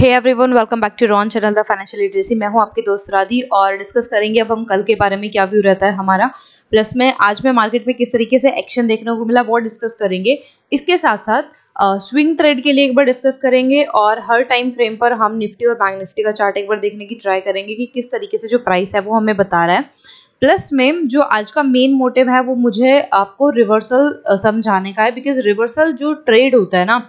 Hey everyone welcome back to Ron channel the financial literacy मैं हूं आपके दोस्त राधी और डिस्कस करेंगे अब हम कल के बारे में क्या व्यू रहता है हमारा प्लस में आज मैं मार्केट में किस तरीके से एक्शन देखने को मिला वो डिस्कस करेंगे इसके साथ साथ स्विंग uh, ट्रेड के लिए एक बार डिस्कस करेंगे और हर टाइम फ्रेम पर हम निफ्टी और बैंक निफ्टी का चार्ट एक बार देखने की ट्राई करेंगे कि किस तरीके से जो प्राइस है वो हमें बता रहा है प्लस मैम जो आज का मेन मोटिव है वो मुझे आपको रिवर्सल समझाने का है बिकॉज रिवर्सल जो ट्रेड होता है ना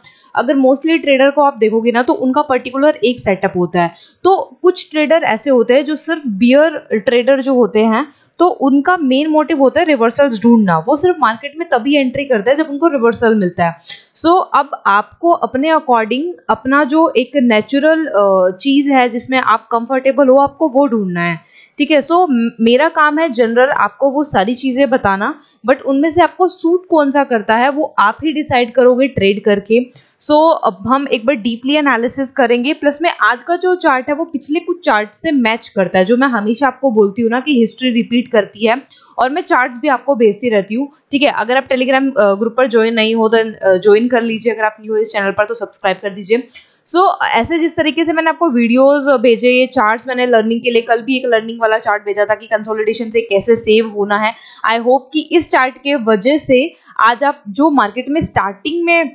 अगर मोस्टली ट्रेडर को आप देखोगे ना तो उनका पर्टिकुलर एक सेटअप होता है तो कुछ ट्रेडर ऐसे होते हैं जो सिर्फ बियर ट्रेडर जो होते हैं तो उनका मेन मोटिव होता है रिवर्सल्स ढूंढना वो सिर्फ मार्केट में तभी एंट्री करता है जब उनको रिवर्सल मिलता है सो so, अब आपको अपने अकॉर्डिंग अपना जो एक नेचुरल चीज़ है जिसमें आप कंफर्टेबल हो आपको वो ढूंढना है ठीक है सो मेरा काम है जनरल आपको वो सारी चीज़ें बताना बट उनमें से आपको सूट कौन सा करता है वो आप ही डिसाइड करोगे ट्रेड करके सो so, अब हम एक बार डीपली एनालिसिस करेंगे प्लस में आज का जो चार्ट है वो पिछले कुछ चार्ट से मैच करता है जो मैं हमेशा आपको बोलती हूँ ना कि हिस्ट्री रिपीट करती है और मैं चार्ट्स भी आपको भेजती रहती हूँ ठीक है अगर आप टेलीग्राम ग्रुप पर ज्वाइन नहीं हो तो ज्वाइन कर लीजिए अगर आप न्यू इस चैनल पर तो सब्सक्राइब कर दीजिए सो so, ऐसे जिस तरीके से मैंने आपको वीडियोस भेजे ये चार्ट्स मैंने लर्निंग के लिए कल भी एक लर्निंग वाला चार्ट भेजा था कि कंसोलिडेशन से कैसे सेव होना है आई होप कि इस चार्ट के वजह से आज आप जो मार्केट में स्टार्टिंग में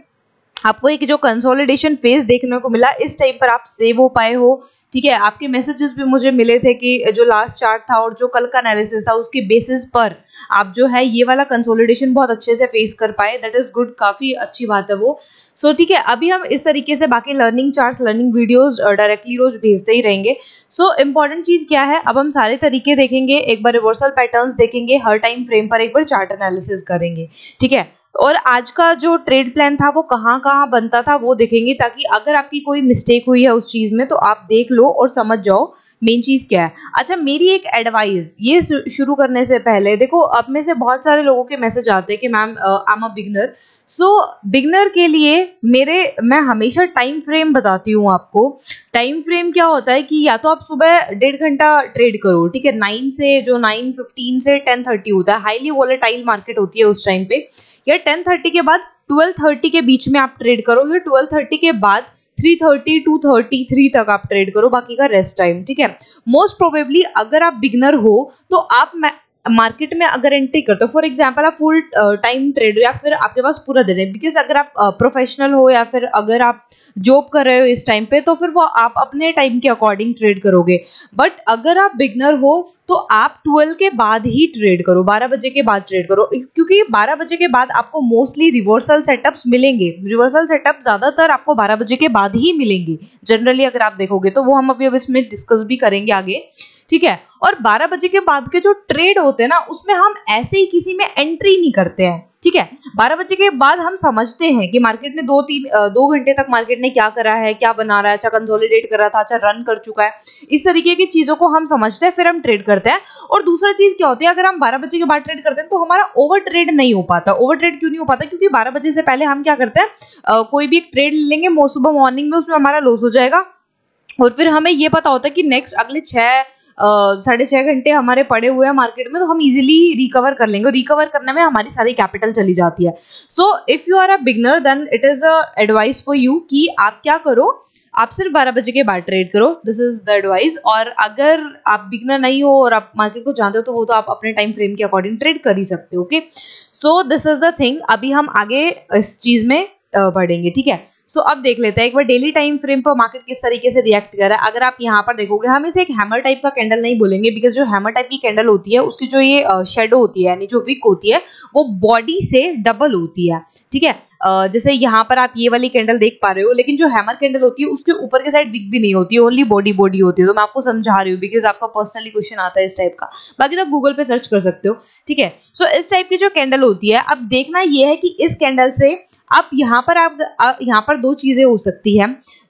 आपको एक जो कंसोलिडेशन फेज देखने को मिला इस टाइम पर आप सेव हो पाए हो ठीक है आपके मैसेजेस भी मुझे मिले थे कि जो लास्ट चार्ट था और जो कल का एनालिसिस था उसके बेसिस पर आप जो है ये वाला कंसोलिडेशन बहुत अच्छे से फेस कर पाए दैट इज गुड काफी अच्छी बात है वो सो ठीक है अभी हम इस तरीके से बाकी learning chart learning videos directly रोज भेजते ही रहेंगे सो इंपॉर्टेंट चीज़ क्या है अब हम सारे तरीके देखेंगे एक बार रिवर्सल पैटर्न देखेंगे हर टाइम फ्रेम पर एक बार चार्ट एनालिसिस करेंगे ठीक है और आज का जो ट्रेड प्लान था वो कहाँ कहाँ बनता था वो देखेंगे ताकि अगर आपकी कोई मिस्टेक हुई है उस चीज़ में तो आप देख लो और समझ जाओ मेन चीज़ क्या है अच्छा मेरी एक एडवाइस ये शुरू करने से पहले देखो अब में से बहुत सारे लोगों के मैसेज आते हैं कि ma'am I am a beginner so so, beginner के लिए मेरे मैं हमेशा टाइम फ्रेम बताती हूँ आपको टाइम फ्रेम क्या होता है कि या तो आप सुबह डेढ़ घंटा ट्रेड करो ठीक है नाइन से जो नाइन फिफ्टीन से टेन थर्टी होता है हाईली वॉलेटाइल मार्केट होती है उस टाइम पे या टेन थर्टी के बाद ट्वेल्व थर्टी के बीच में आप ट्रेड करो या ट्वेल्व थर्टी के बाद three thirty two thirty three तक आप ट्रेड करो बाकी का रेस्ट टाइम ठीक है मोस्ट प्रोबेबली अगर आप बिगनर हो तो आप मार्केट में अगर एंट्री करते तो uh, हो फॉर एग्जाम्पल आप फुल टाइम ट्रेड या फिर आपके पास पूरा दिन है बिकॉज अगर आप प्रोफेशनल uh, हो या फिर अगर आप जॉब कर रहे हो इस टाइम पे तो फिर वो आप अपने टाइम के अकॉर्डिंग ट्रेड करोगे बट अगर आप बिगनर हो तो आप ट्वेल्व के बाद ही ट्रेड करो बारह बजे के बाद ट्रेड करो क्योंकि बारह बजे के बाद आपको मोस्टली रिवर्सल सेटअप्स मिलेंगे रिवर्सल सेटअप ज़्यादातर आपको बारह बजे के बाद ही मिलेंगे जनरली अगर आप देखोगे तो वो हम अभी अब इसमें डिस्कस भी करेंगे आगे ठीक है और 12 बजे के बाद के जो ट्रेड होते हैं ना उसमें हम ऐसे ही किसी में एंट्री नहीं करते हैं ठीक है 12 बजे के बाद हम समझते हैं कि मार्केट ने दो तीन दो घंटे तक मार्केट ने क्या करा है क्या बना रहा है अच्छा कंसोलिडेट कर रहा था अच्छा रन कर चुका है इस तरीके की चीज़ों को हम समझते हैं फिर हम ट्रेड करते हैं और दूसरा चीज़ क्या होती है अगर हम बारह बजे के बाद ट्रेड करते हैं तो हमारा ओवर ट्रेड नहीं हो पाता ओवर ट्रेड क्यों नहीं हो पाता क्योंकि बारह बजे से पहले हम क्या करते हैं कोई भी एक ट्रेड ले लेंगे सुबह मॉर्निंग में उसमें हमारा लॉस हो जाएगा और फिर हमें यह पता होता है कि नेक्स्ट अगले छह साढ़े छः घंटे हमारे पड़े हुए हैं मार्केट में तो हम इजीली रिकवर कर लेंगे रिकवर करने में हमारी सारी कैपिटल चली जाती है so if you are a beginner then it is a advice for you कि आप क्या करो आप सिर्फ बारह बजे के बाद ट्रेड करो दिस इज द एडवाइस और अगर आप बिगनर नहीं हो और आप मार्केट को जानते हो तो वो तो आप अपने टाइम फ्रेम के अकॉर्डिंग ट्रेड कर ही सकते हो okay so this is the thing अभी हम आगे इस चीज़ में बढ़ेंगे ठीक है सो अब देख लेते हैं एक बार डेली टाइम फ्रेम पर मार्केट किस तरीके से रिएक्ट कर रहा है अगर आप यहाँ पर देखोगे हम इसे एक हैमर टाइप का कैंडल नहीं बोलेंगे बिकॉज जो हैमर टाइप की कैंडल होती है उसकी जो ये शेडो होती है यानी जो विक होती है वो बॉडी से डबल होती है ठीक है जैसे यहाँ पर आप ये वाली कैंडल देख पा रहे हो लेकिन जो हैमर कैंडल होती है उसके ऊपर के साइड विक भी नहीं होती है ओनली बॉडी बॉडी होती है तो मैं आपको समझा रही हूँ बिकॉज आपका पर्सनली क्वेश्चन आता है इस टाइप का बाकी तो आप गूगल पे सर्च कर सकते हो ठीक है सो इस टाइप की जो कैंडल होती है अब देखना यह है कि इस कैंडल से अब यहाँ पर आप यहाँ पर दो चीज़ें हो सकती है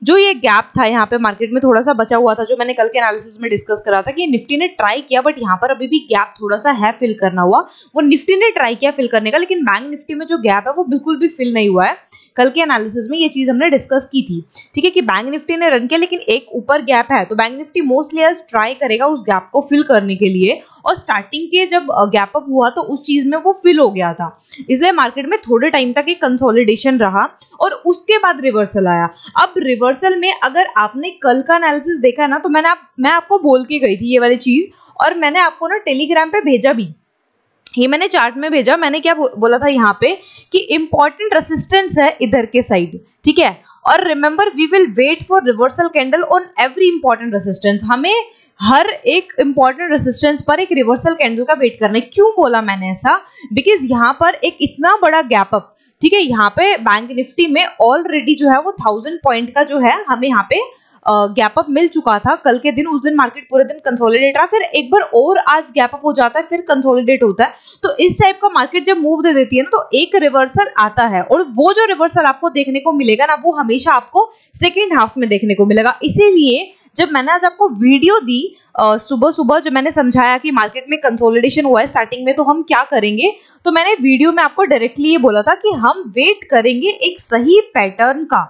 जो ये गैप था यहाँ पे मार्केट में थोड़ा सा बचा हुआ था जो मैंने कल के एनालिसिस में डिस्कस करा था कि निफ्टी ने ट्राई किया बट यहाँ पर अभी भी गैप थोड़ा सा है फिल करना हुआ वो निफ्टी ने ट्राई किया फिल करने का लेकिन बैंक निफ्टी में जो गैप है वो बिल्कुल भी फिल नहीं हुआ है कल के एनालिसिस में ये चीज़ हमने डिस्कस की थी ठीक है कि बैंक निफ्टी ने रन किया लेकिन एक ऊपर गैप है तो बैंक निफ्टी मोस्टली एज ट्राई करेगा उस गैप को फिल करने के लिए और स्टार्टिंग के जब गैप अप हुआ तो उस चीज़ में वो फिल हो गया था इसलिए मार्केट में थोड़े टाइम तक एक कंसोलिडेशन रहा और उसके बाद रिवर्सल आया अब रिवर्सल में अगर आपने कल का एनालिसिस देखा ना तो मैंने आप मैं आपको बोल के गई थी ये वाली चीज़ और मैंने आपको ना टेलीग्राम पे भेजा भी ये मैंने चार्ट में भेजा मैंने क्या बोला था यहाँ पे कि इंपॉर्टेंट रेसिस्टेंस है इधर के साइड ठीक है और remember we will wait for reversal candle on every important resistance हमें हर एक इंपॉर्टेंट रेसिस्टेंस पर एक रिवर्सल कैंडल का वेट करना है क्यों बोला मैंने ऐसा बिकॉज यहाँ पर एक इतना बड़ा गैप अप ठीक है यहाँ पे बैंक निफ्टी में ऑलरेडी जो है वो थाउजेंड पॉइंट का जो है हमें यहाँ पे गैप अप मिल चुका था कल के दिन उस दिन मार्केट पूरे दिन कंसोलिडेट रहा फिर एक बार और आज गैप अप हो जाता है फिर कंसोलिडेट होता है तो इस टाइप का मार्केट जब मूव दे देती है ना तो एक रिवर्सल आता है और वो जो रिवर्सल आपको देखने को मिलेगा ना वो हमेशा आपको सेकेंड हाफ में देखने को मिलेगा इसीलिए जब मैंने आज आपको वीडियो दी सुबह सुबह जो मैंने समझाया कि मार्केट में कंसोलिडेशन हुआ है स्टार्टिंग में तो हम क्या करेंगे तो मैंने वीडियो में आपको डायरेक्टली ये बोला था कि हम वेट करेंगे एक सही पैटर्न का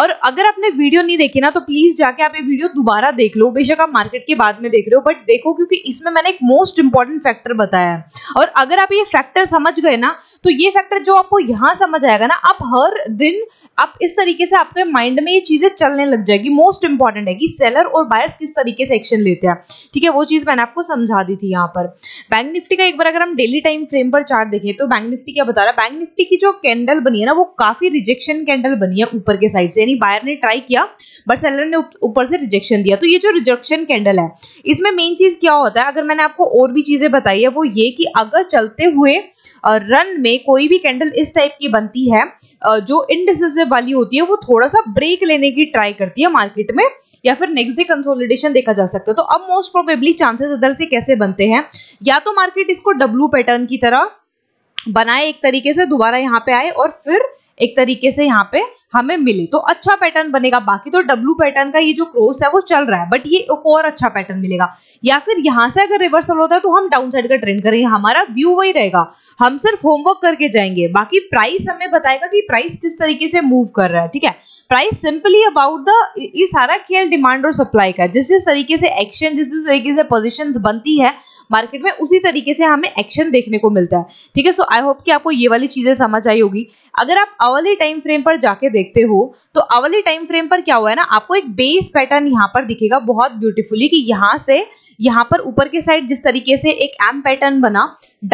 और अगर आपने वीडियो नहीं देखी ना तो प्लीज जाके आप ये वीडियो दोबारा देख लो बेशक आप मार्केट के बाद में देख रहे हो बट देखो क्योंकि इसमें मैंने एक मोस्ट इंपॉर्टेंट फैक्टर बताया और अगर आप ये फैक्टर समझ गए ना तो ये फैक्टर जो आपको यहाँ समझ आएगा ना आप हर दिन आप इस तरीके से आपके माइंड में ये चीजें चलने लग जाएगी मोस्ट इंपॉर्टेंट है कि सेलर और बायर्स किस तरीके से एक्शन लेते हैं ठीक है वो चीज मैंने आपको समझा दी थी यहाँ पर बैंक निफ्टी का एक बार अगर हम डेली टाइम फ्रेम पर चार्ट देखें तो बैंक निफ्टी क्या बता रहा है बैंक निफ्टी की जो कैंडल बनी है ना वो काफी रिजेक्शन कैंडल बनी है ऊपर के साइड से यानी बायर ने ट्राई किया बट सेलर ने ऊपर से रिजेक्शन दिया तो ये जो रिजेक्शन कैंडल है इसमें मेन चीज क्या होता है अगर मैंने आपको और भी चीजें बताई है वो ये कि अगर चलते हुए रन में कोई भी कैंडल इस टाइप की बनती है जो इनडिसिसिव वाली होती है वो थोड़ा सा ब्रेक लेने की ट्राई करती है मार्केट में या फिर नेक्स्ट डे कंसोलिडेशन देखा जा सकता है तो अब मोस्ट प्रोबेबली चांसेस इधर से कैसे बनते हैं या तो मार्केट इसको डब्लू पैटर्न की तरह बनाए एक तरीके से दोबारा यहाँ पे आए और फिर एक तरीके से यहाँ पे हमें मिले तो अच्छा पैटर्न बनेगा बाकी तो डब्लू पैटर्न का ये जो क्रोस है वो चल रहा है बट ये एक और अच्छा पैटर्न मिलेगा या फिर यहाँ से अगर रिवर्सल होता है तो हम डाउन साइड का ट्रेंड करेंगे हमारा व्यू वही रहेगा हम सिर्फ होमवर्क करके जाएंगे बाकी प्राइस हमें बताएगा कि प्राइस किस तरीके से मूव कर रहा है ठीक है प्राइस सिंपली अबाउट द ये सारा खेल डिमांड और सप्लाई का जिस जिस तरीके से एक्शन जिस जिस तरीके से पोजिशन बनती है मार्केट में उसी तरीके से हमें एक्शन देखने को मिलता है ठीक है सो आई होप कि आपको ये वाली चीज़ें समझ आई होगी अगर आप अवली टाइम फ्रेम पर जाके देखते हो तो अवली टाइम फ्रेम पर क्या हुआ है ना आपको एक बेस पैटर्न यहाँ पर दिखेगा बहुत ब्यूटीफुली कि यहाँ से यहाँ पर ऊपर के साइड जिस तरीके से एक एम पैटर्न बना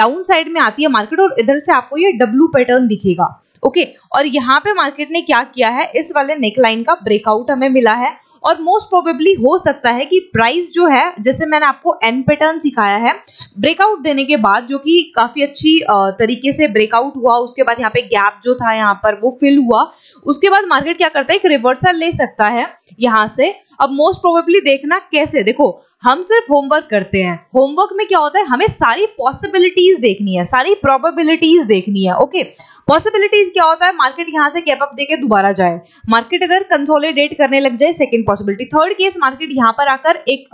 डाउन साइड में आती है मार्केट और इधर से आपको ये डब्लू पैटर्न दिखेगा ओके okay, और यहाँ पे मार्केट ने क्या किया है इस वाले नेकलाइन का ब्रेकआउट हमें मिला है और मोस्ट प्रोबेबली हो सकता है कि प्राइस जो है जैसे मैंने आपको एन पैटर्न सिखाया है ब्रेकआउट देने के बाद जो कि काफी अच्छी तरीके से ब्रेकआउट हुआ उसके बाद यहाँ पे गैप जो था यहाँ पर वो फिल हुआ उसके बाद मार्केट क्या करता है एक रिवर्सल ले सकता है यहाँ से अब मोस्ट प्रोबेबली देखना कैसे देखो हम सिर्फ होमवर्क करते हैं होमवर्क में क्या होता है हमें सारी पॉसिबिलिटीज देखनी है सारी प्रोबेबिलिटीज देखनी है ओके okay? पॉसिबिलिटीज क्या होता है मार्केट यहाँ से अप देके दोबारा जाए मार्केट इधर कंसोलिडेट करने लग जाए second possibility third case market यहाँ पर आकर एक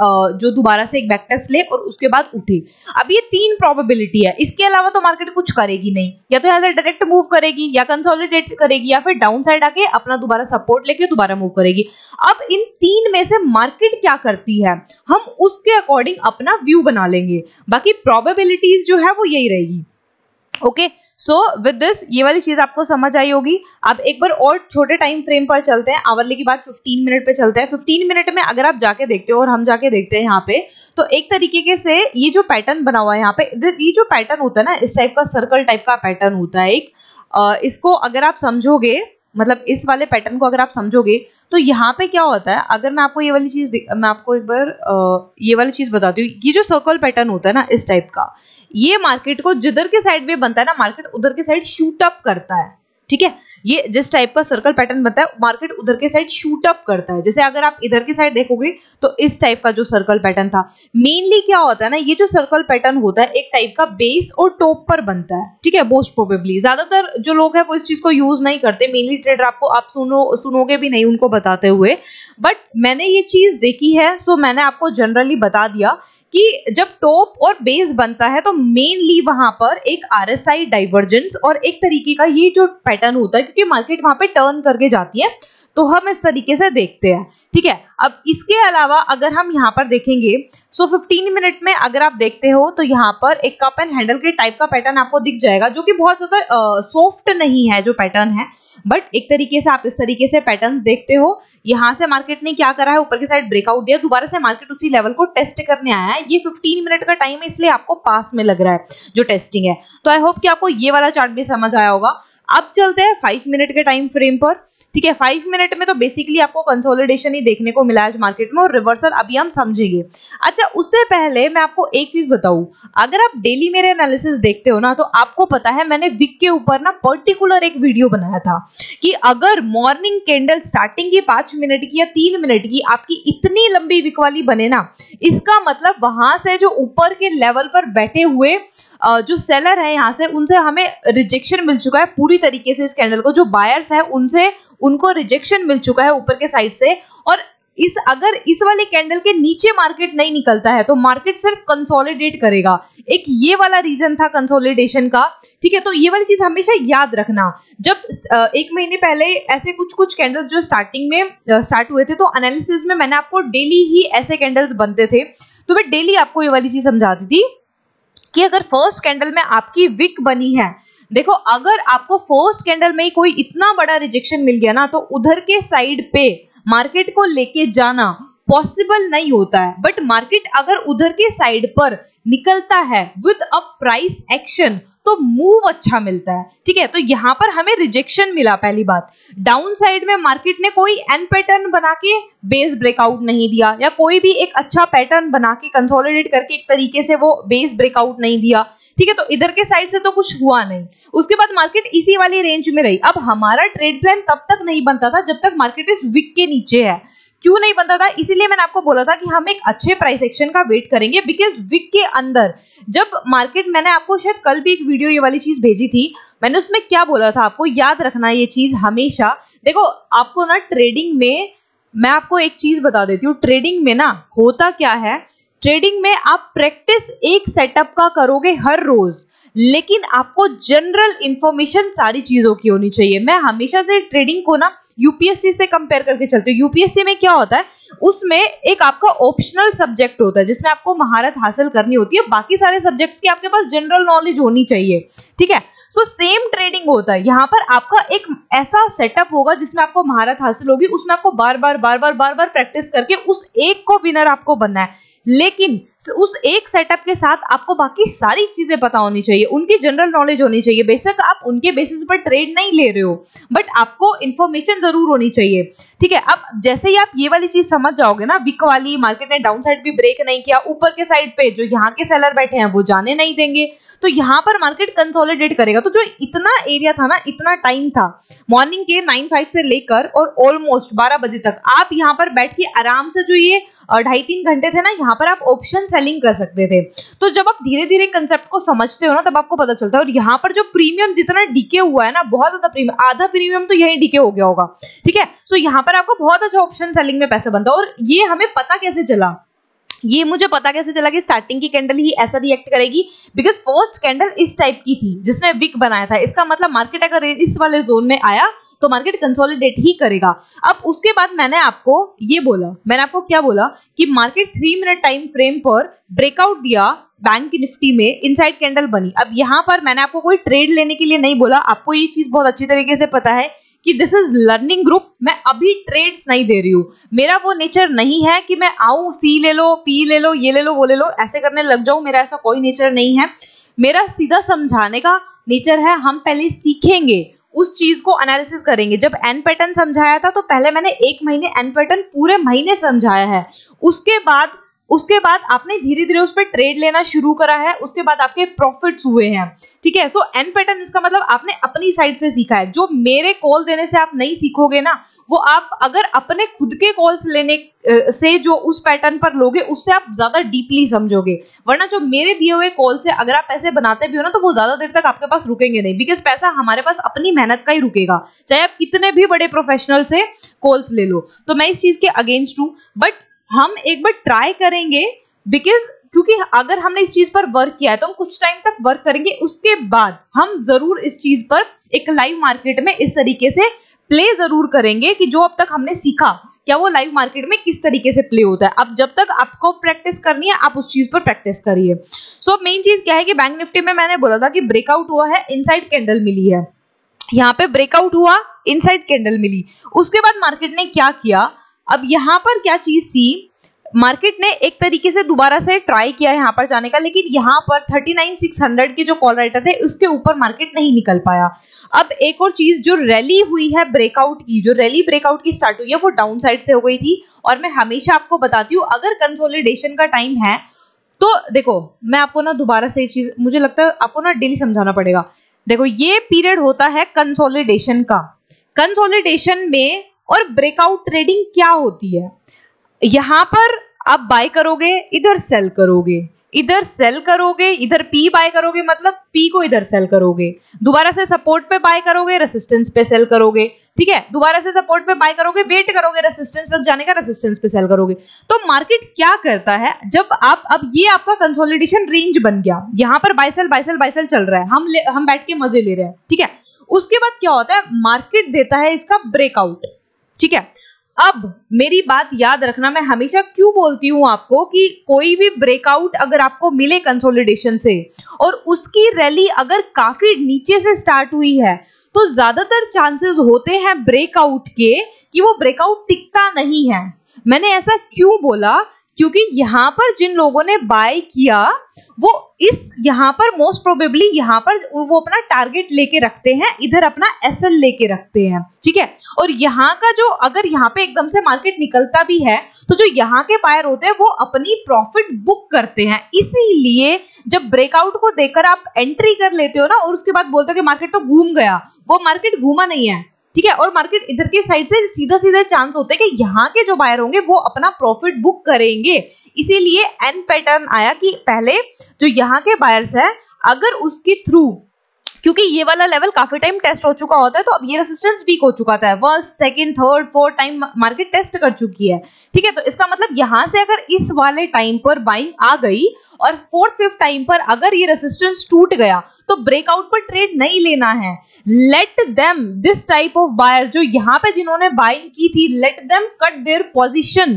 जो दोबारा से एक बैकटेस्ट ले और उसके बाद उठे अब ये तीन प्रोबेबिलिटी है इसके अलावा तो मार्केट कुछ करेगी नहीं या तो यहाँ से डायरेक्ट मूव करेगी या कंसोलिडेट करेगी या फिर डाउन साइड आके अपना दोबारा सपोर्ट लेके दोबारा मूव करेगी अब इन तीन में से मार्केट क्या करती है हम उसके अकॉर्डिंग अपना व्यू बना लेंगे बाकी प्रॉबेबिलिटीज जो है वो यही रहेगी okay okay? So with this ये वाली चीज आपको समझ आई होगी आप एक बार और छोटे टाइम फ्रेम पर चलते हैं आवरली की बात 15 मिनट पे चलते हैं 15 मिनट में अगर आप जाके देखते हो और हम जाके देखते हैं यहाँ पे तो एक तरीके के से ये जो पैटर्न बना हुआ है यहाँ पे ये जो पैटर्न होता है ना इस टाइप का सर्कल टाइप का पैटर्न होता है एक इसको अगर आप समझोगे मतलब इस वाले पैटर्न को अगर आप समझोगे तो यहाँ पे क्या होता है अगर मैं आपको ये वाली चीज़ मैं आपको एक बार ये वाली चीज़ बताती हूँ ये जो सर्कल पैटर्न होता है ना इस टाइप का ये मार्केट को जिधर के साइड में बनता है ना मार्केट उधर के साइड शूट अप करता है ठीक है ये जिस टाइप का सर्कल पैटर्न बनता है मार्केट उधर के साइड शूट अप करता है जैसे अगर आप इधर के साइड देखोगे तो इस टाइप का जो सर्कल पैटर्न था मेनली क्या होता है ना ये जो सर्कल पैटर्न होता है एक टाइप का बेस और टॉप पर बनता है ठीक है मोस्ट प्रोबेबली ज्यादातर जो लोग हैं वो इस चीज को यूज नहीं करते मेनली ट्रेडर आपको आप सुनो सुनोगे भी नहीं उनको बताते हुए बट मैंने ये चीज देखी है सो मैंने आपको जनरली बता दिया कि जब टॉप और बेस बनता है तो मेनली वहां पर एक आर एस आई डाइवर्जेंस और एक तरीके का ये जो पैटर्न होता है क्योंकि मार्केट वहां पे टर्न करके जाती है तो हम इस तरीके से देखते हैं ठीक है अब इसके अलावा अगर हम यहाँ पर देखेंगे सो so 15 मिनट में अगर आप देखते हो तो यहाँ पर एक कप एंड हैंडल के टाइप का पैटर्न आपको दिख जाएगा जो कि बहुत ज़्यादा सॉफ्ट नहीं है जो पैटर्न है बट एक तरीके से आप इस तरीके से पैटर्न देखते हो यहाँ से मार्केट ने क्या करा है ऊपर के साइड ब्रेकआउट दिया दोबारा से मार्केट उसी लेवल को टेस्ट करने आया है ये फिफ्टीन मिनट का टाइम है इसलिए आपको पास में लग रहा है जो टेस्टिंग है तो आई होप कि आपको ये वाला चार्ट भी समझ आया होगा अब चलते हैं फाइव मिनट के टाइम फ्रेम पर ठीक है फाइव मिनट में तो बेसिकली आपको कंसोलिडेशन ही देखने को मिला आज मार्केट में और रिवर्सल अभी हम समझेंगे अच्छा उससे पहले मैं आपको एक चीज बताऊं अगर आप डेली मेरे एनालिसिस देखते हो ना तो आपको पता है मैंने विक के ऊपर ना पर्टिकुलर एक वीडियो बनाया था कि अगर मॉर्निंग कैंडल स्टार्टिंग की पांच मिनट की या तीन मिनट की आपकी इतनी लंबी विक वाली बने ना इसका मतलब वहां से जो ऊपर के लेवल पर बैठे हुए जो सेलर है यहाँ से उनसे हमें रिजेक्शन मिल चुका है पूरी तरीके से इस कैंडल को जो बायर्स है उनसे उनको रिजेक्शन मिल चुका है ऊपर के साइड से और इस अगर इस वाले कैंडल के नीचे मार्केट नहीं निकलता है तो मार्केट सिर्फ कंसोलिडेट करेगा एक ये वाला रीजन था कंसोलिडेशन का ठीक है तो ये वाली चीज हमेशा याद रखना जब एक महीने पहले ऐसे कुछ कुछ कैंडल्स जो स्टार्टिंग में स्टार्ट हुए थे तो एनालिसिस में मैंने आपको डेली ही ऐसे कैंडल्स बनते थे तो मैं डेली आपको ये वाली चीज समझाती थी कि अगर फर्स्ट कैंडल में आपकी विक बनी है देखो अगर आपको फर्स्ट कैंडल में ही कोई इतना बड़ा रिजेक्शन मिल गया ना तो उधर के साइड पे मार्केट को लेके जाना पॉसिबल नहीं होता है बट मार्केट अगर उधर के साइड पर निकलता है विद अ प्राइस एक्शन तो मूव अच्छा मिलता है ठीक है तो यहाँ पर हमें रिजेक्शन मिला पहली बात डाउन साइड में मार्केट ने कोई एन पैटर्न बना के बेस ब्रेकआउट नहीं दिया या कोई भी एक अच्छा पैटर्न बना के कंसोलिडेट करके एक तरीके से वो बेस ब्रेकआउट नहीं दिया ठीक है तो इधर के साइड से तो कुछ हुआ नहीं उसके बाद मार्केट इसी वाली रेंज में रही अब हमारा ट्रेड प्लान तब तक नहीं बनता था जब तक मार्केट इस विक के नीचे है क्यों नहीं बनता था इसीलिए मैंने आपको बोला था कि हम एक अच्छे प्राइस एक्शन का वेट करेंगे बिकॉज विक के अंदर जब मार्केट मैंने आपको शायद कल भी एक वीडियो ये वाली चीज भेजी थी मैंने उसमें क्या बोला था आपको याद रखना ये चीज हमेशा देखो आपको ना ट्रेडिंग में मैं आपको एक चीज बता देती हूँ ट्रेडिंग में ना होता क्या है ट्रेडिंग में आप प्रैक्टिस एक सेटअप का करोगे हर रोज लेकिन आपको जनरल इंफॉर्मेशन सारी चीजों की होनी चाहिए मैं हमेशा से ट्रेडिंग को ना यूपीएससी से कंपेयर करके चलती हूँ यूपीएससी में क्या होता है उसमें एक आपका ऑप्शनल सब्जेक्ट होता है जिसमें आपको महारत हासिल करनी होती है बाकी सारे सब्जेक्ट्स की आपके पास जनरल नॉलेज होनी चाहिए ठीक है सो सेम ट्रेडिंग होता है यहाँ पर आपका एक ऐसा सेटअप होगा जिसमें आपको महारत हासिल होगी उसमें आपको बार बार बार बार बार बार प्रैक्टिस करके उस एक को विनर आपको बनना है लेकिन उस एक सेटअप के साथ आपको बाकी सारी चीजें पता होनी चाहिए उनकी जनरल नॉलेज होनी चाहिए बेशक आप उनके बेसिस पर ट्रेड नहीं ले रहे हो बट आपको इन्फॉर्मेशन जरूर होनी चाहिए ठीक है अब जैसे ही आप ये वाली चीज समझ जाओगे ना विक वाली मार्केट ने डाउन साइड भी ब्रेक नहीं किया ऊपर के साइड पे जो यहाँ के सेलर बैठे हैं वो जाने नहीं देंगे तो यहाँ पर मार्केट कंसोलिडेट करेगा तो जो इतना एरिया था ना इतना टाइम था मॉर्निंग के नाइन फाइव से लेकर और ऑलमोस्ट बारह बजे तक आप यहाँ पर बैठ के आराम से जो ये ढाई तीन घंटे थे ना यहाँ पर आप ऑप्शन सेलिंग कर सकते थे तो जब आप धीरे धीरे कंसेप्ट को समझते हो ना तब आपको पता चलता है और यहाँ पर जो प्रीमियम जितना डीके हुआ है ना बहुत ज्यादा प्रीमियम आधा प्रीमियम तो यही डीके हो गया होगा ठीक है सो यहाँ पर आपको बहुत अच्छा ऑप्शन सेलिंग में पैसा बनता और ये हमें पता कैसे चला ये मुझे पता कैसे चला कि स्टार्टिंग की कैंडल ही ऐसा रिएक्ट करेगी बिकॉज फर्स्ट कैंडल इस टाइप की थी जिसने विक बनाया था इसका मतलब मार्केट अगर इस वाले जोन में आया तो मार्केट कंसोलिडेट ही करेगा अब उसके बाद मैंने आपको ये बोला मैंने आपको क्या बोला कि market three minute time frame पर ब्रेकआउट दिया बैंक निफ्टी में इनसाइड कैंडल बनी अब यहां पर मैंने आपको कोई ट्रेड लेने के लिए नहीं बोला आपको ये चीज बहुत अच्छी तरीके से पता है कि दिस इज लर्निंग ग्रुप मैं अभी ट्रेड्स नहीं दे रही हूं मेरा वो नेचर नहीं है कि मैं आऊं सी ले लो पी ले लो ये ले लो वो ले लो ऐसे करने लग जाऊं मेरा ऐसा कोई नेचर नहीं है मेरा सीधा समझाने का नेचर है हम पहले सीखेंगे उस चीज को एनालिसिस करेंगे जब एन पैटर्न समझाया था तो पहले मैंने एक महीने एन पैटर्न पूरे महीने समझाया है उसके बाद उसके बाद आपने धीरे धीरे उस पर ट्रेड लेना शुरू करा है उसके बाद आपके प्रॉफिट्स हुए हैं ठीक है सो एन पैटर्न इसका मतलब आपने अपनी साइड से सीखा है जो मेरे कॉल देने से आप नहीं सीखोगे ना वो आप अगर अपने खुद के कॉल्स लेने से जो उस पैटर्न पर लोगे उससे आप ज्यादा डीपली समझोगे वरना जो मेरे दिए हुए कॉल से अगर आप पैसे बनाते भी हो ना तो वो ज्यादा देर तक आपके पास रुकेंगे नहीं बिकॉज पैसा हमारे पास अपनी मेहनत का ही रुकेगा चाहे आप कितने भी बड़े प्रोफेशनल से कॉल्स ले लो तो मैं इस चीज के अगेंस्ट हूँ बट हम एक बार ट्राई करेंगे बिकॉज क्योंकि अगर हमने इस चीज पर वर्क किया है तो हम कुछ टाइम तक वर्क करेंगे उसके बाद हम जरूर इस चीज पर एक लाइव मार्केट में इस तरीके से प्ले जरूर करेंगे कि जो अब तक हमने सीखा क्या वो लाइव मार्केट में किस तरीके से प्ले होता है अब जब तक आपको प्रैक्टिस करनी है आप उस चीज पर प्रैक्टिस करिए सो मेन चीज क्या है कि बैंक निफ्टी में मैंने बोला था कि ब्रेकआउट हुआ है इनसाइड कैंडल मिली है यहाँ पे ब्रेकआउट हुआ इनसाइड कैंडल मिली उसके बाद मार्केट ने क्या किया अब यहाँ पर क्या चीज थी मार्केट ने एक तरीके से दोबारा से ट्राई किया यहाँ पर जाने का लेकिन यहाँ पर 39600 के जो कॉल राइटर थे उसके ऊपर मार्केट नहीं निकल पाया अब एक और चीज जो रैली हुई है ब्रेकआउट की जो रैली ब्रेकआउट की स्टार्ट हुई है वो डाउन साइड से हो गई थी और मैं हमेशा आपको बताती हूँ अगर कंसोलिडेशन का टाइम है तो देखो मैं आपको ना दोबारा से ये चीज मुझे लगता है आपको ना डेली समझाना पड़ेगा देखो ये पीरियड होता है कंसोलिडेशन का कंसोलिडेशन में और ब्रेकआउट ट्रेडिंग क्या होती है यहां पर आप बाय करोगे इधर सेल करोगे इधर सेल करोगे इधर पी बाय करोगे मतलब पी को इधर सेल करोगे दोबारा से सपोर्ट पे बाय करोगे रेसिस्टेंस पे सेल करोगे ठीक है दोबारा से सपोर्ट पे बाय करोगे वेट करोगे रेसिस्टेंस तक जाने का रेसिस्टेंस पे सेल करोगे तो मार्केट क्या करता है जब आप अब ये आपका कंसोलिडेशन रेंज बन गया यहां पर बाइसेल बाइसेल बाइसेल चल रहा है हम हम बैठ के मजे ले रहे हैं ठीक है उसके बाद क्या होता है मार्केट देता है इसका ब्रेकआउट ठीक है अब मेरी बात याद रखना मैं हमेशा क्यों बोलती हूं आपको कि कोई भी ब्रेकआउट अगर आपको मिले कंसोलिडेशन से और उसकी रैली अगर काफी नीचे से स्टार्ट हुई है तो ज्यादातर चांसेस होते हैं ब्रेकआउट के कि वो ब्रेकआउट टिकता नहीं है मैंने ऐसा क्यों बोला क्योंकि यहां पर जिन लोगों ने बाय किया वो इस यहाँ पर मोस्ट प्रोबेबली यहाँ पर वो अपना टारगेट लेके रखते हैं इधर अपना एस एल लेके रखते हैं ठीक है और यहाँ का जो अगर यहाँ पे एकदम से मार्केट निकलता भी है तो जो यहाँ के बायर होते हैं वो अपनी प्रॉफिट बुक करते हैं इसीलिए जब ब्रेकआउट को देकर आप एंट्री कर लेते हो ना और उसके बाद बोलते हो कि मार्केट तो घूम गया वो मार्केट घूमा नहीं है ठीक है और मार्केट इधर के साइड से सीधा सीधा चांस होता है कि यहाँ के जो बायर होंगे वो अपना प्रॉफिट बुक करेंगे इसीलिए एन पैटर्न आया कि पहले जो यहाँ के बायर्स है अगर उसके थ्रू क्योंकि ये वाला लेवल काफी टाइम टेस्ट हो चुका होता है तो अब ये रेसिस्टेंस वीक हो चुका था first second third fourth time market test कर चुकी है ठीक है तो इसका मतलब यहां से अगर इस वाले टाइम पर बाइंग आ गई और फोर्थ फिफ्थ टाइम पर अगर ये रेसिस्टेंस टूट गया तो ब्रेकआउट पर ट्रेड नहीं लेना है let them this type of buyer जो यहां पे जिन्होंने बाइंग की थी let them cut their position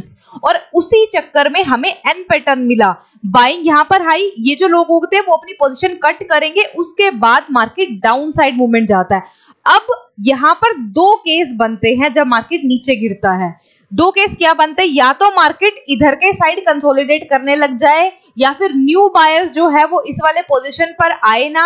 और उसी चक्कर में हमें एन पैटर्न मिला बाइंग यहां पर हाई ये जो लोग होते हैं वो अपनी पोजीशन कट करेंगे उसके बाद मार्केट डाउन साइड मूवमेंट जाता है अब यहां पर दो केस बनते हैं जब मार्केट नीचे गिरता है दो केस क्या बनते हैं या तो मार्केट इधर के साइड कंसोलिडेट करने लग जाए या फिर न्यू बायर्स जो है वो इस वाले पोजीशन पर आए ना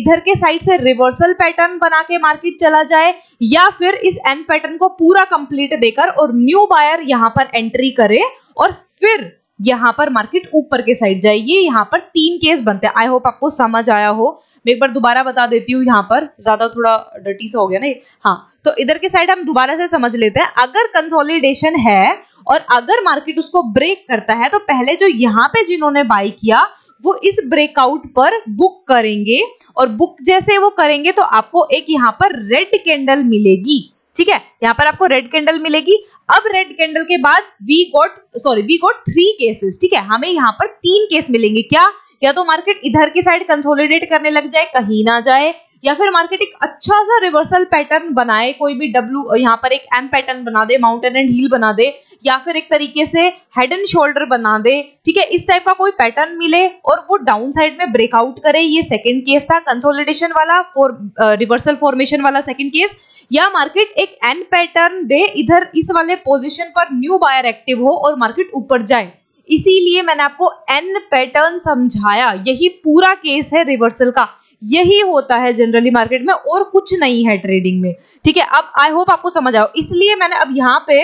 इधर के साइड से रिवर्सल पैटर्न बना के मार्केट चला जाए या फिर इस एंड पैटर्न को पूरा कंप्लीट देकर और न्यू बायर यहां पर एंट्री करे और फिर यहां पर मार्केट ऊपर के साइड जाए ये यहाँ पर तीन केस बनते हैं आई होप आपको समझ आया हो मैं एक बार दोबारा बता देती हूँ यहाँ पर ज्यादा थोड़ा डटी सा हो गया ना हाँ तो इधर के साइड हम दोबारा से समझ लेते हैं अगर कंसोलिडेशन है और अगर मार्केट उसको ब्रेक करता है तो पहले जो यहाँ पे जिन्होंने बाय किया वो इस ब्रेकआउट पर बुक करेंगे और बुक जैसे वो करेंगे तो आपको एक यहाँ पर रेड कैंडल मिलेगी ठीक है यहाँ पर आपको रेड कैंडल मिलेगी अब रेड कैंडल के बाद we got sorry we got three cases ठीक है हमें यहाँ पर तीन केस मिलेंगे क्या या तो मार्केट इधर की साइड कंसोलिडेट करने लग जाए कहीं ना जाए या फिर मार्केट एक अच्छा सा रिवर्सल पैटर्न बनाए कोई भी डब्ल्यू यहाँ पर एक एम पैटर्न बना दे माउंटेन एंड हील बना दे या फिर एक तरीके से हेड एंड शोल्डर बना दे ठीक है इस टाइप का कोई पैटर्न मिले और वो डाउन साइड में ब्रेकआउट करे ये सेकेंड केस था कंसोलिडेशन वाला फोर रिवर्सल फॉर्मेशन वाला सेकेंड केस या मार्केट एक एन पैटर्न दे इधर इस वाले पोजिशन पर न्यू बायर एक्टिव हो और मार्केट ऊपर जाए इसीलिए मैंने आपको एन पैटर्न समझाया यही पूरा केस है रिवर्सल का यही होता है जनरली मार्केट में और कुछ नहीं है ट्रेडिंग में ठीक है अब आई होप आपको समझ आओ इसलिए मैंने अब यहाँ पे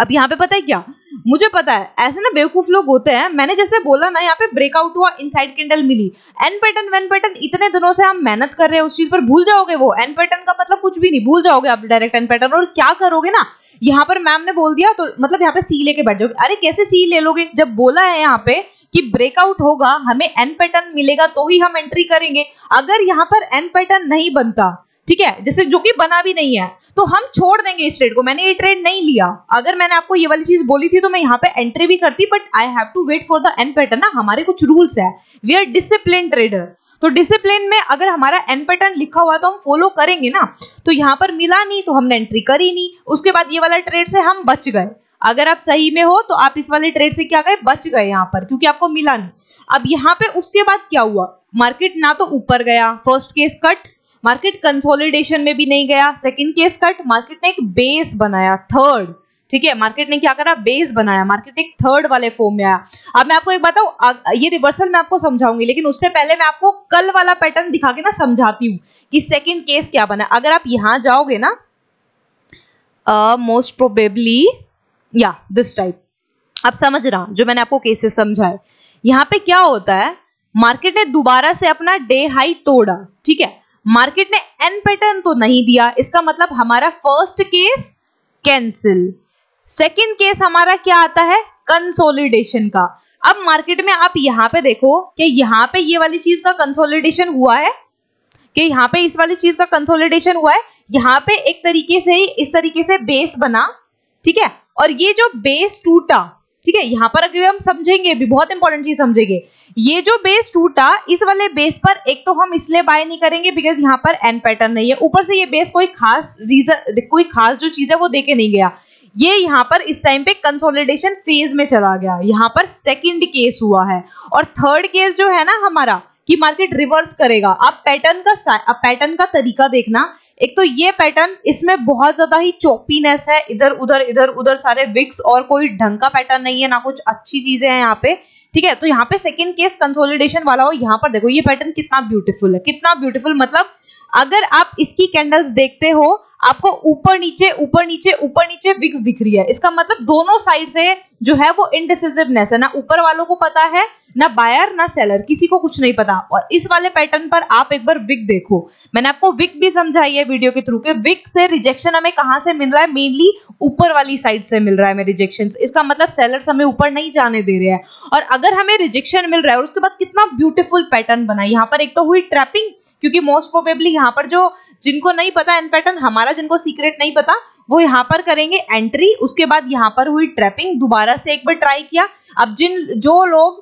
अब यहाँ पे पता है क्या मुझे पता है ऐसे ना बेवकूफ लोग होते हैं मैंने जैसे बोला ना यहाँ पे ब्रेकआउट हुआ इन साइड कैंडल मिली एन पैटर्न वेन पैटर्न इतने दिनों से हम मेहनत कर रहे हैं उस चीज पर भूल जाओगे वो एन पैटर्न का मतलब कुछ भी नहीं भूल जाओगे आप डायरेक्ट एन पैटर्न और क्या करोगे ना यहाँ पर मैम ने बोल दिया तो मतलब यहाँ पे सी लेके बैठ जाओगे अरे कैसे सी ले लोगे जब बोला है यहाँ पे कि ब्रेकआउट होगा हमें एन पैटर्न मिलेगा तो ही हम एंट्री करेंगे अगर यहाँ पर एन पैटर्न नहीं बनता ठीक है जैसे जो कि बना भी नहीं है तो हम छोड़ देंगे इस ट्रेड को मैंने ये ट्रेड नहीं लिया अगर मैंने आपको ये वाली चीज बोली थी तो मैं यहाँ पे एंट्री भी करती but I have to wait for the N pattern ना हमारे कुछ रूल्स है वी आर डिसिप्लिन ट्रेडर तो डिसिप्लिन में अगर हमारा एन पैटर्न लिखा हुआ है तो हम फॉलो करेंगे ना तो यहाँ पर मिला नहीं तो हमने एंट्री करी नहीं उसके बाद ये वाला ट्रेड से हम बच गए अगर आप सही में हो तो आप इस वाले ट्रेड से क्या गए बच गए यहाँ पर क्योंकि आपको मिला नहीं अब यहाँ पे उसके बाद क्या हुआ मार्केट ना तो ऊपर गया first case cut market consolidation में भी नहीं गया सेकंड केस कट मार्केट ने एक बेस बनाया थर्ड ठीक है मार्केट ने क्या करा बेस बनाया मार्केट एक थर्ड वाले फॉर्म में आया अब मैं आपको एक बताऊ ये रिवर्सल मैं आपको समझाऊंगी लेकिन उससे पहले मैं आपको कल वाला पैटर्न दिखा के ना समझाती हूँ कि सेकेंड केस क्या बना अगर आप यहां जाओगे ना मोस्ट प्रोबेबली या दिस टाइप अब समझ रहा जो मैंने आपको केसेस समझाए यहां पे क्या होता है मार्केट ने दोबारा से अपना डे हाई तोड़ा ठीक है मार्केट ने एन पैटर्न तो नहीं दिया इसका मतलब हमारा first case cancel second case हमारा क्या आता है कंसोलिडेशन का अब मार्केट में आप यहां पे देखो कि यहां पे ये वाली चीज का कंसोलिडेशन हुआ है कि यहां पे इस वाली चीज का कंसोलिडेशन हुआ है यहां पे एक तरीके से ही इस तरीके से बेस बना ठीक है और ये जो बेस टूटा ठीक है यहाँ पर अगर हम समझेंगे भी बहुत इंपॉर्टेंट चीज समझेंगे ये जो बेस टूटा इस वाले बेस पर एक तो हम इसलिए बाय नहीं करेंगे बिकॉज यहाँ पर एन पैटर्न नहीं है ऊपर से ये बेस कोई खास रीजन कोई खास जो चीज है वो देखे नहीं गया ये यहाँ पर इस टाइम पे कंसोलिडेशन फेज में चला गया यहाँ पर सेकंड केस हुआ है और थर्ड केस जो है ना हमारा कि मार्केट रिवर्स करेगा आप पैटर्न का पैटर्न का तरीका देखना एक तो ये पैटर्न इसमें बहुत ज्यादा ही चौपीनेस है इधर उधर इधर उधर सारे विक्स और कोई ढंग का पैटर्न नहीं है ना कुछ अच्छी चीजें हैं यहाँ पे ठीक है तो यहाँ पे सेकंड केस कंसोलिडेशन वाला हो यहाँ पर देखो ये पैटर्न कितना ब्यूटीफुल है कितना ब्यूटीफुल मतलब अगर आप इसकी कैंडल्स देखते हो आपको ऊपर नीचे ऊपर नीचे ऊपर नीचे विक्स दिख रही है इसका मतलब दोनों साइड से जो है वो इनडिसिजिवनेस है ना ऊपर वालों को पता है ना बायर ना सेलर किसी को कुछ नहीं पता और इस वाले पैटर्न पर आप एक बार विक देखो मैंने आपको विक भी समझाई है वीडियो के थ्रू के विक से रिजेक्शन हमें कहाँ से मिल रहा है मेनली ऊपर वाली साइड से मिल रहा है हमें रिजेक्शन इसका मतलब सेलर हमें ऊपर नहीं जाने दे रहे हैं और अगर हमें रिजेक्शन मिल रहा है और उसके बाद कितना ब्यूटिफुल पैटर्न बना यहाँ पर एक तो हुई ट्रैपिंग क्योंकि मोस्ट प्रोबेबली यहाँ पर जो जिनको नहीं पता एन पैटर्न हमारा जिनको सीक्रेट नहीं पता वो यहाँ पर करेंगे एंट्री उसके बाद यहाँ पर हुई ट्रैपिंग दोबारा से एक बार ट्राई किया अब जिन जो लोग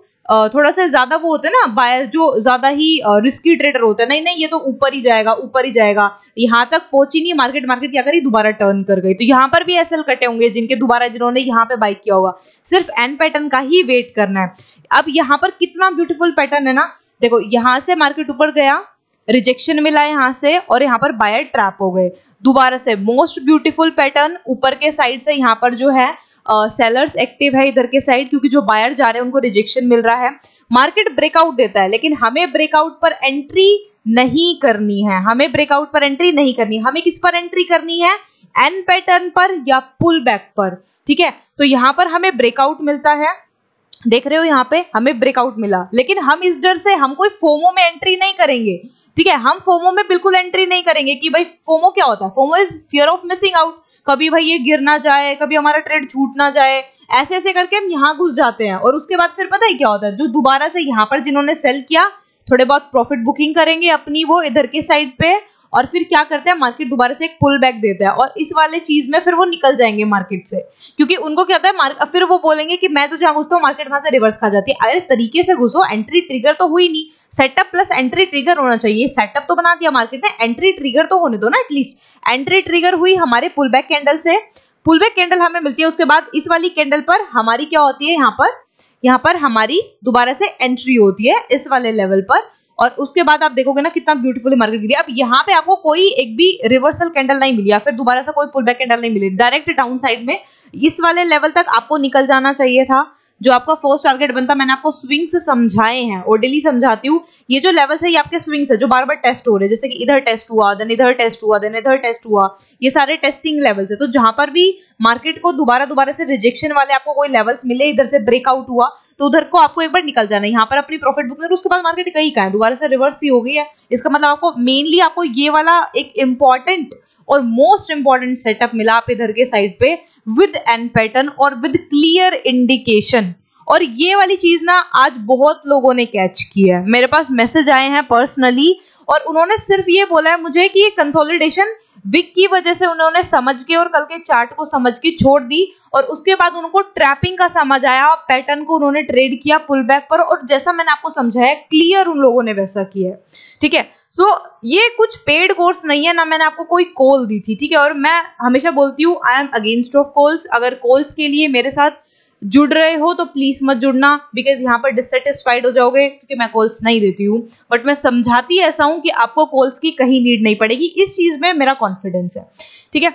थोड़ा सा ज्यादा वो होते हैं ना बायर जो ज्यादा ही रिस्की ट्रेडर होते हैं नहीं नहीं ये तो ऊपर ही जाएगा ऊपर ही जाएगा यहाँ तक पहुंची नहीं मार्केट मार्केट क्या करी दोबारा टर्न कर गई तो यहाँ पर भी ऐसे कटे होंगे जिनके दोबारा जिन्होंने यहाँ पे बाइक किया होगा सिर्फ एन पैटर्न का ही वेट करना है अब यहाँ पर कितना ब्यूटिफुल पैटर्न है ना देखो यहाँ से मार्केट ऊपर गया रिजेक्शन मिला यहाँ से और यहाँ पर बायर ट्रैप हो गए दोबारा से मोस्ट ब्यूटीफुल पैटर्न ऊपर के साइड से यहाँ पर जो है सेलर्स uh, एक्टिव है इधर के साइड क्योंकि जो बायर जा रहे हैं उनको रिजेक्शन मिल रहा है मार्केट ब्रेकआउट देता है लेकिन हमें ब्रेकआउट पर एंट्री नहीं करनी है हमें ब्रेकआउट पर एंट्री नहीं करनी हमें किस पर एंट्री करनी है एन पैटर्न पर या पुल बैक पर ठीक है तो यहां पर हमें ब्रेकआउट मिलता है देख रहे हो यहाँ पे हमें ब्रेकआउट मिला लेकिन हम इस डर से हम कोई फोमो में एंट्री नहीं करेंगे ठीक है हम फोमो में बिल्कुल एंट्री नहीं करेंगे कि भाई फोमो क्या होता है FOMO is fear of missing out कभी भाई ये गिर ना जाए कभी हमारा ट्रेड छूट ना जाए ऐसे ऐसे करके हम यहाँ घुस जाते हैं और उसके बाद फिर पता ही क्या होता है जो दोबारा से यहाँ पर जिन्होंने सेल किया थोड़े बहुत प्रॉफिट बुकिंग करेंगे अपनी वो इधर के साइड पे और फिर क्या करते हैं मार्केट दोबारा से एक पुल बैक देता है और इस वाले चीज में फिर वो निकल जाएंगे मार्केट से क्योंकि उनको क्या होता है फिर वो बोलेंगे कि मैं तो जहाँ घुसता हूँ मार्केट वहां से रिवर्स खा जाती है अरे तरीके से घुसो एंट्री ट्रिगर तो हुई नहीं सेटअप प्लस एंट्री ट्रिगर होना चाहिए सेटअप तो बना दिया मार्केट ने एंट्री ट्रिगर तो होने दो ना एटलीस्ट एंट्री ट्रिगर हुई हमारे पुल बैक कैंडल से पुल बैक कैंडल हमें मिलती है उसके बाद इस वाली कैंडल पर हमारी क्या होती है यहाँ पर यहाँ पर हमारी दोबारा से एंट्री होती है इस वाले लेवल पर और उसके बाद आप देखोगे ना कितना ब्यूटीफुली मार्केट गिरी अब यहाँ पे आपको कोई एक भी रिवर्सल कैंडल नहीं मिली या फिर दोबारा से कोई पुल बैक कैंडल नहीं मिली डायरेक्ट डाउन साइड में इस वाले लेवल तक आपको निकल जाना चाहिए था जो आपका फर्स्ट टारगेट बनता मैंने आपको स्विंग्स समझाए हैं और डेली समझाती हूँ ये जो लेवल है ये आपके स्विंग्स है जो बार बार टेस्ट हो रहे हैं जैसे कि इधर टेस्ट हुआ देन इधर टेस्ट हुआ देन इधर टेस्ट हुआ ये सारे टेस्टिंग लेवल्स है तो जहां पर भी मार्केट को दोबारा दोबारा से रिजेक्शन वाले आपको कोई लेवल्स मिले इधर से ब्रेकआउट हुआ तो उधर को आपको एक बार निकल जाना है यहाँ पर अपनी प्रॉफिट बुक तो उसके बाद मार्केट कहीं का है दोबारा से रिवर्स ही हो गई है इसका मतलब आपको मेनली आपको ये वाला एक इम्पॉर्टेंट और मोस्ट इंपॉर्टेंट सेटअप मिला आप इधर के साइड पे विद एन पैटर्न और विद क्लियर इंडिकेशन और ये वाली चीज ना आज बहुत लोगों ने कैच की है मेरे पास मैसेज आए हैं पर्सनली और उन्होंने सिर्फ ये बोला है मुझे कि ये कंसोलिडेशन विक की वजह से उन्होंने समझ के और कल के चार्ट को समझ के छोड़ दी और उसके बाद उनको ट्रैपिंग का समझ आया और पैटर्न को उन्होंने ट्रेड किया पुल बैक पर और जैसा मैंने आपको समझाया क्लियर उन लोगों ने वैसा किया है ठीक है सो so, ये कुछ पेड कोर्स नहीं है ना मैंने आपको कोई कॉल दी थी ठीक है और मैं हमेशा बोलती हूँ I am against of calls अगर कॉल्स के लिए मेरे साथ जुड़ रहे हो तो प्लीज मत जुड़ना बिकॉज यहाँ पर डिससेटिस्फाइड हो जाओगे क्योंकि मैं कॉल्स नहीं देती हूँ बट मैं समझाती ऐसा हूं कि आपको कॉल्स की कहीं नीड नहीं पड़ेगी इस चीज में मेरा कॉन्फिडेंस है ठीक है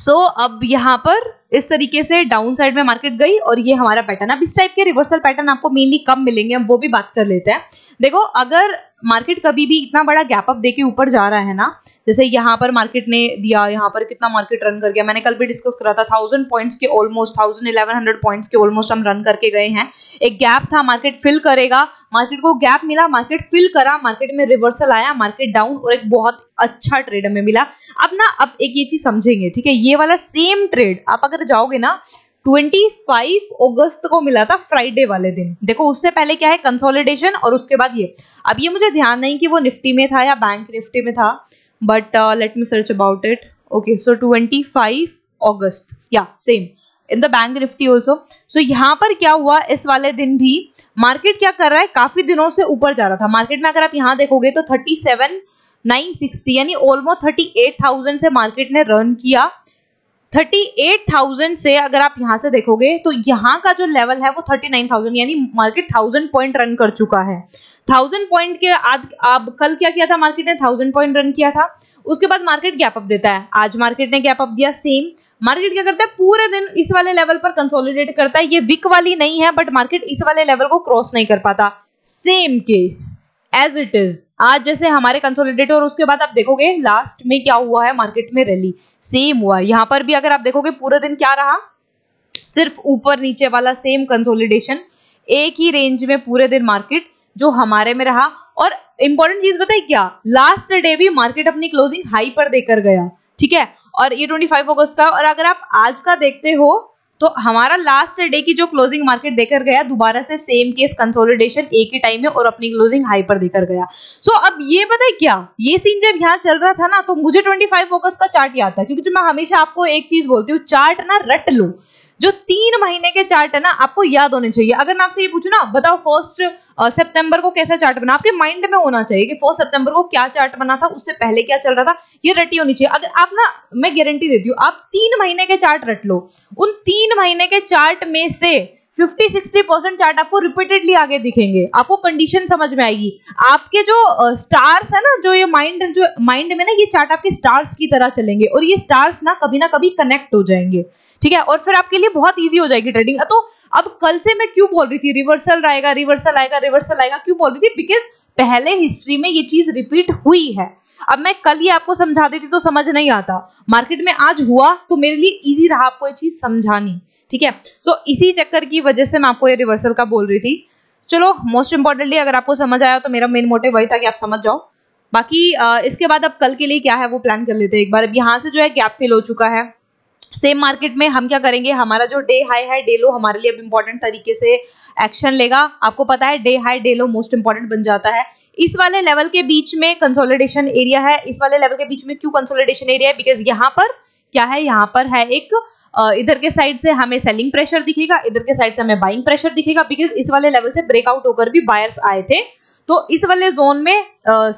सो so, अब यहाँ पर इस तरीके से डाउन साइड में मार्केट गई और ये हमारा पैटर्न अब इस टाइप के रिवर्सल पैटर्न आपको मेनली कम मिलेंगे हम वो भी बात कर लेते हैं देखो अगर मार्केट कभी भी इतना बड़ा गैप अप देके ऊपर जा रहा है ना जैसे यहाँ पर मार्केट ने दिया यहाँ पर कितना मार्केट रन कर गया मैंने कल भी डिस्कस करा था थाउजेंड पॉइंट्स के almost thousand eleven hundred points के ऑलमोस्ट हम रन करके गए हैं एक गैप था मार्केट फिल करेगा मार्केट को गैप मिला मार्केट फिल करा मार्केट में रिवर्सल आया मार्केट डाउन और एक बहुत अच्छा ट्रेड हमें मिला अब ना अब एक ये चीज समझेंगे ठीक है ये वाला सेम ट्रेड आप अगर उधर जाओगे ना 25 अगस्त को मिला था फ्राइडे वाले दिन देखो उससे पहले क्या है कंसोलिडेशन और उसके बाद ये अब ये मुझे ध्यान नहीं कि वो निफ्टी में था या बैंक निफ्टी में था but let me search about it okay so 25 अगस्त या same in the bank Nifty also so यहाँ पर क्या हुआ इस वाले दिन भी मार्केट क्या कर रहा है काफी दिनों से ऊपर जा रहा था मार्केट में अगर आप यहाँ देखोगे तो थर्टी सेवन यानी ऑलमोस्ट थर्टी से मार्केट ने रन किया थर्टी एट थाउजेंड से अगर आप यहां से देखोगे तो यहां का जो लेवल है वो थर्टी नाइन थाउजेंड यानी मार्केट थाउजेंड पॉइंट रन कर चुका है थाउजेंड पॉइंट के आज अब कल क्या किया था मार्केट ने थाउजेंड पॉइंट रन किया था उसके बाद मार्केट गैप अप देता है आज मार्केट ने गैप अप दिया सेम मार्केट क्या करता है पूरे दिन इस वाले लेवल पर कंसोलिडेट करता है ये विक वाली नहीं है बट मार्केट इस वाले लेवल को क्रॉस नहीं कर पाता same case as it is आज जैसे हमारे कंसोलिडेट और उसके बाद आप देखोगे लास्ट में क्या हुआ है मार्केट में रैली सेम हुआ यहाँ पर भी अगर आप देखोगे पूरा दिन क्या रहा सिर्फ ऊपर नीचे वाला सेम कंसोलिडेशन एक ही रेंज में पूरे दिन मार्केट जो हमारे में रहा और इंपॉर्टेंट चीज बताई क्या लास्ट डे भी मार्केट अपनी क्लोजिंग हाई पर देकर गया ठीक है और ये 25 अगस्त का और अगर आप आज का देखते हो तो हमारा लास्ट डे की जो क्लोजिंग मार्केट देकर गया दोबारा से सेम केस कंसोलिडेशन एक ही टाइम में और अपनी क्लोजिंग हाई पर देकर गया सो so, अब ये पता है क्या ये सीन जब यहाँ चल रहा था ना तो मुझे ट्वेंटी फोकस का चार्ट याद था क्योंकि जो मैं हमेशा आपको एक चीज बोलती हूँ चार्ट ना रट लो जो तीन महीने के चार्ट है ना आपको याद होने चाहिए अगर मैं आपसे ये पूछू ना बताओ फर्स्ट सितंबर को कैसा चार्ट बना आपके माइंड में होना चाहिए कि फर्स्ट सितंबर को क्या चार्ट बना था उससे पहले क्या चल रहा था ये रटी होनी चाहिए अगर आप ना मैं गारंटी देती हूँ आप तीन महीने के चार्ट रट लो उन तीन महीने के चार्ट में से फिफ्टी सिक्सटी परसेंट चार्ट आपको रिपीटेडली आगे दिखेंगे आपको कंडीशन समझ में आएगी आपके जो स्टार्स है ना जो ये माइंड जो माइंड में ना ये चार्ट आपके स्टार्स की तरह चलेंगे और ये स्टार्स ना कभी ना कभी कनेक्ट हो जाएंगे ठीक है और फिर आपके लिए बहुत ईजी हो जाएगी ट्रेडिंग तो अब कल से मैं क्यों बोल रही थी रिवर्सल आएगा रिवर्सल आएगा रिवर्सल आएगा क्यों बोल रही थी बिकॉज पहले हिस्ट्री में ये चीज रिपीट हुई है अब मैं कल ये आपको समझा देती तो समझ नहीं आता मार्केट में आज हुआ तो मेरे लिए इजी रहा आपको ये चीज समझानी ठीक है सो so, इसी चक्कर की वजह से मैं आपको ये रिवर्सल का बोल रही थी चलो मोस्ट इंपॉर्टेंटली अगर आपको समझ आया तो मेरा मेन मोटिव वही था कि आप समझ जाओ बाकी आ, इसके बाद अब कल के लिए क्या है वो प्लान कर लेते हैं एक बार अब यहाँ से जो है गैप फिल हो चुका है सेम मार्केट में हम क्या करेंगे हमारा जो डे हाई है डे लो हमारे लिए अब इम्पोर्टेंट तरीके से एक्शन लेगा आपको पता है day high day low most important बन जाता है इस वाले लेवल के बीच में कंसोलिडेशन एरिया है इस वाले लेवल के बीच में क्यों कंसोलिडेशन एरिया है बिकॉज यहाँ पर क्या है यहाँ पर है एक इधर के साइड से हमें सेलिंग प्रेशर दिखेगा इधर के साइड से हमें बाइंग प्रेशर दिखेगा बिकॉज इस वाले लेवल से ब्रेकआउट होकर भी बायर्स आए थे तो इस वाले जोन में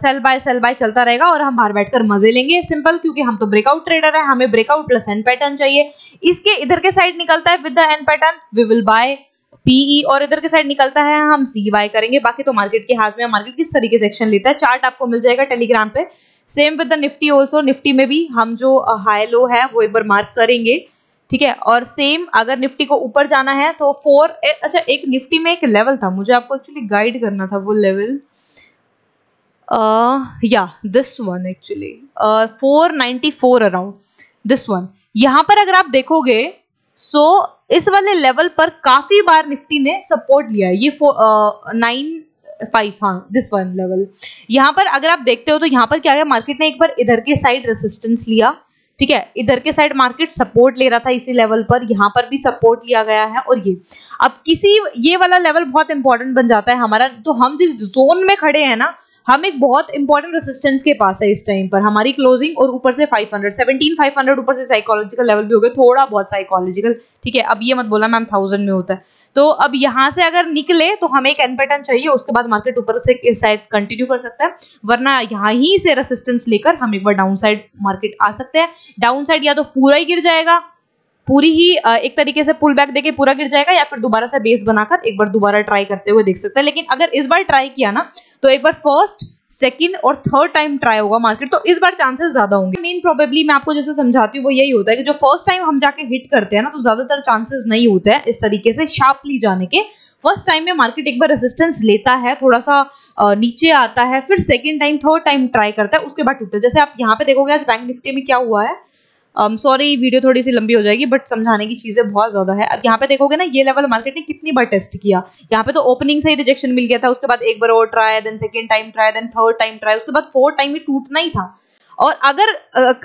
सेल बाय सेल बाय चलता रहेगा और हम बाहर बैठकर मजे लेंगे सिंपल क्योंकि हम तो ब्रेकआउट ट्रेडर है हमें ब्रेकआउट प्लस एन पैटर्न चाहिए इसके इधर के साइड निकलता है with the N pattern we will buy PE और इधर के साइड निकलता है हम सी बाय करेंगे बाकी तो मार्केट के हाथ में मार्केट किस तरीके से एक्शन लेता है चार्ट आपको मिल जाएगा टेलीग्राम पे same with the Nifty also Nifty में भी हम जो हाई लो है वो एक बार मार्क करेंगे ठीक है और सेम अगर निफ्टी को ऊपर जाना है तो फोर अच्छा एक निफ्टी में एक लेवल था मुझे आपको एक्चुअली गाइड करना था वो लेवल या this one actually four ninety four around this one यहाँ पर अगर आप देखोगे सो so, इस वाले लेवल पर काफी बार निफ्टी ने सपोर्ट लिया ये नाइन फाइव हाँ दिस वन लेवल यहाँ पर अगर आप देखते हो तो यहाँ पर क्या गया मार्केट ने एक बार इधर के साइड रेसिस्टेंस लिया ठीक है इधर के साइड मार्केट सपोर्ट ले रहा था इसी लेवल पर यहाँ पर भी सपोर्ट लिया गया है और ये अब किसी ये वाला लेवल बहुत इंपॉर्टेंट बन जाता है हमारा तो हम जिस जोन में खड़े हैं ना हम एक बहुत इंपॉर्टेंट रेसिस्टेंस के पास है इस टाइम पर हमारी क्लोजिंग और ऊपर से 500 17 ऊपर से साइकोलॉजिकल लेवल भी हो गया थोड़ा बहुत साइकोलॉजिकल ठीक है अब ये मत बोला मैम थाउजेंड में होता है तो अब यहां से अगर निकले तो हमें एक एन पैटर्न चाहिए उसके बाद मार्केट ऊपर से साइड कंटिन्यू कर सकता है वरना यहाँ ही से रेसिस्टेंस लेकर हम एक बार डाउन साइड मार्केट आ सकते हैं डाउन साइड या तो पूरा ही गिर जाएगा पूरी ही एक तरीके से पुल बैक देके पूरा गिर जाएगा या फिर दोबारा से बेस बनाकर एक बार दोबारा ट्राई करते हुए देख सकते हैं लेकिन अगर इस बार ट्राई किया ना तो एक बार फर्स्ट सेकेंड और थर्ड टाइम ट्राई होगा मार्केट तो इस बार चांसेस ज्यादा होंगे मेन प्रोबेबली मैं आपको जैसे समझाती हूँ वो यही होता है कि जो फर्स्ट टाइम हम जाके हिट करते हैं ना तो ज्यादातर चांसेस नहीं होते हैं इस तरीके से शार्पली जाने के फर्स्ट टाइम में मार्केट एक बार रेसिस्टेंस लेता है थोड़ा सा नीचे आता है फिर second time third time try करता है उसके बाद टूटता है जैसे आप यहाँ पे देखोगे आज बैंक निफ्टी में क्या हुआ है सॉरी um, वीडियो थोड़ी सी लंबी हो जाएगी बट समझाने की चीज़ें बहुत ज़्यादा है अब यहाँ पे देखोगे ना ये लेवल मार्केट ने कितनी बार टेस्ट किया यहाँ पे तो ओपनिंग से ही रिजेक्शन मिल गया था उसके बाद एक बार और try then second time try then third time try उसके बाद फोर्थ टाइम ही टूटना ही था और अगर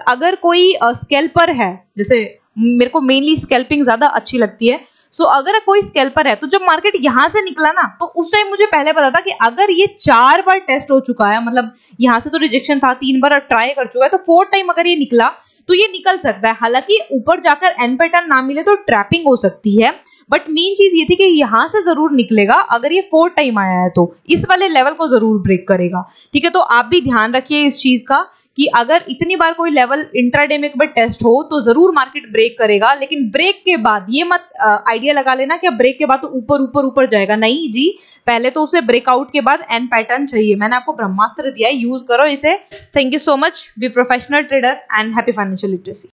अगर कोई स्केल्पर है जैसे मेरे को मेनली स्केल्पिंग ज़्यादा अच्छी लगती है सो so, अगर कोई स्केल्पर है तो जब मार्केट यहां से निकला ना तो उस टाइम मुझे पहले पता था कि अगर ये चार बार टेस्ट हो चुका है मतलब यहां से तो रिजेक्शन था तीन बार ट्राई कर चुका है तो फोर्थ टाइम अगर ये निकला तो ये निकल सकता है हालांकि ऊपर जाकर एन पैटर्न ना मिले तो ट्रैपिंग हो सकती है बट मेन चीज ये थी कि यहां से जरूर निकलेगा अगर ये फोर टाइम आया है तो इस वाले लेवल को जरूर ब्रेक करेगा ठीक है तो आप भी ध्यान रखिए इस चीज का कि अगर इतनी बार कोई लेवल इंट्राडे में एक बार टेस्ट हो तो जरूर मार्केट ब्रेक करेगा लेकिन ब्रेक के बाद ये मत आइडिया लगा लेना कि ब्रेक के बाद तो ऊपर ऊपर ऊपर जाएगा नहीं जी पहले तो उसे ब्रेकआउट के बाद एन पैटर्न चाहिए मैंने आपको ब्रह्मास्त्र दिया है यूज करो इसे thank you so much be professional trader and happy financial literacy